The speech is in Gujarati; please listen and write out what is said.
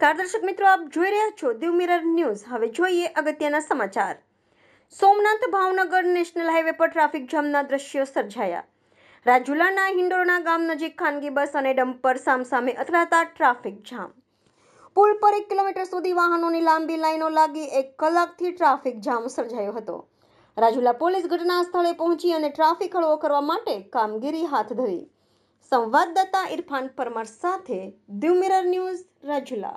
નમસ્કાર દર્શક મિત્રો આપ જોઈ રહ્યા છો દીવ મિરર ન્યૂઝ હવે જોઈએ અગત્યના સમાચાર સોમનાથ ભાવનગર નેશનલ હાઈવે પર ટ્રાફિક જામના દ્રશ્યો સર્જાયા રાજુલાના હિંડોરણા ગામ નજીક ખાનગી બસ અને ડમ્પર સામસામે અથડાતા ટ્રાફિક જામ પુલ પર એક કિલોમીટર સુધી વાહનોની લાંબી લાઈનો લાગી એક કલાકથી ટ્રાફિક જામ સર્જાયો હતો રાજુલા પોલીસ ઘટના સ્થળે પહોંચી અને ટ્રાફિક હળવો કરવા માટે કામગીરી હાથ ધરી સંવાદદાતા ઇરફાન પરમાર સાથે દીવ મિરર ન્યૂઝ રાજુલા